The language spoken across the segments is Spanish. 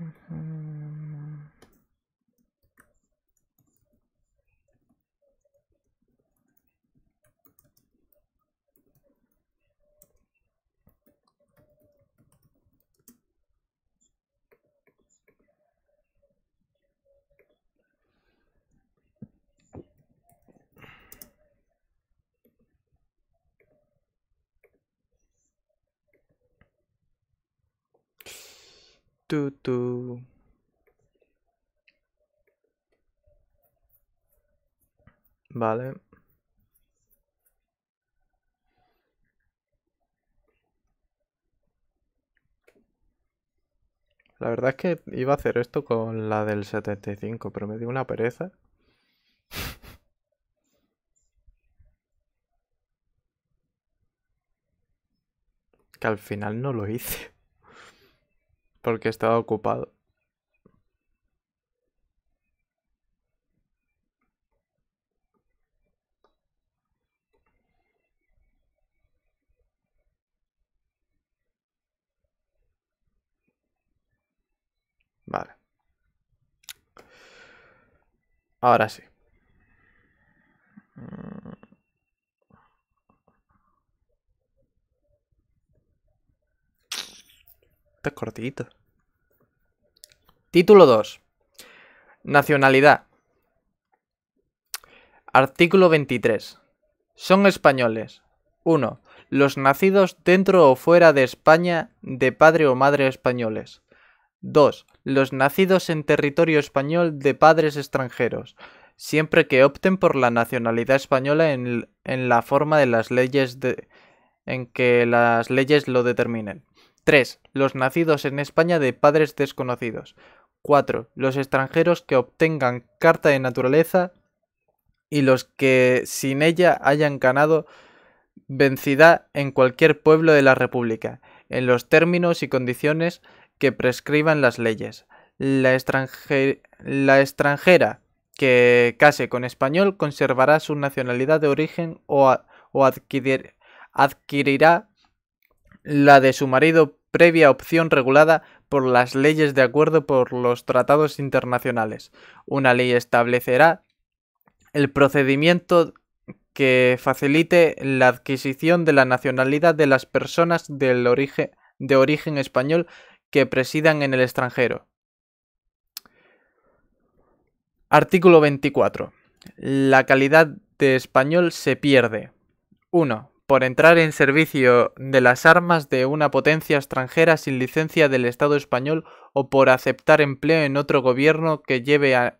Mm-hmm. Vale. La verdad es que iba a hacer esto con la del 75, pero me dio una pereza. que al final no lo hice. Porque estaba ocupado. Vale. Ahora sí. Está cortito. Título 2. Nacionalidad. Artículo 23. Son españoles. 1. Los nacidos dentro o fuera de España de padre o madre españoles. 2. Los nacidos en territorio español de padres extranjeros, siempre que opten por la nacionalidad española en, en la forma de las leyes en que las leyes lo determinen. 3. Los nacidos en España de padres desconocidos. 4. Los extranjeros que obtengan carta de naturaleza y los que sin ella hayan ganado vencida en cualquier pueblo de la República, en los términos y condiciones que prescriban las leyes. La, extranjera que case con español conservará su nacionalidad de origen o, adquirirá la de su marido previa opción regulada por las leyes de acuerdo por los tratados internacionales. Una ley establecerá el procedimiento que facilite la adquisición de la nacionalidad de las personas del origen, de origen español que presidan en el extranjero. Artículo 24. La calidad de español se pierde. 1 por entrar en servicio de las armas de una potencia extranjera sin licencia del Estado español o por aceptar empleo en otro gobierno que lleve a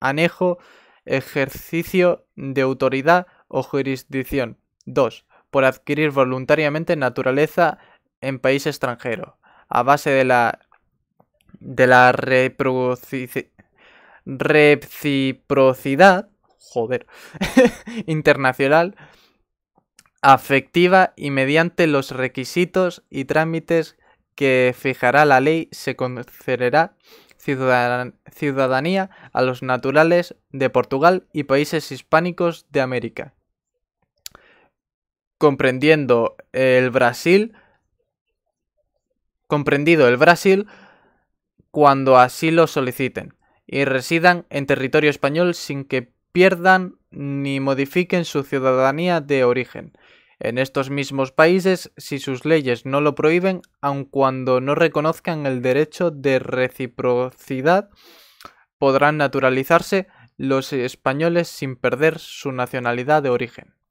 anejo ejercicio de autoridad o jurisdicción. 2. Por adquirir voluntariamente naturaleza en país extranjero, a base de la, de la reciprocidad joder, internacional afectiva y mediante los requisitos y trámites que fijará la ley se concederá ciudadanía a los naturales de Portugal y países hispánicos de América, comprendiendo el Brasil, comprendido el Brasil, cuando así lo soliciten, y residan en territorio español sin que pierdan ni modifiquen su ciudadanía de origen en estos mismos países si sus leyes no lo prohíben, aun cuando no reconozcan el derecho de reciprocidad, podrán naturalizarse los españoles sin perder su nacionalidad de origen.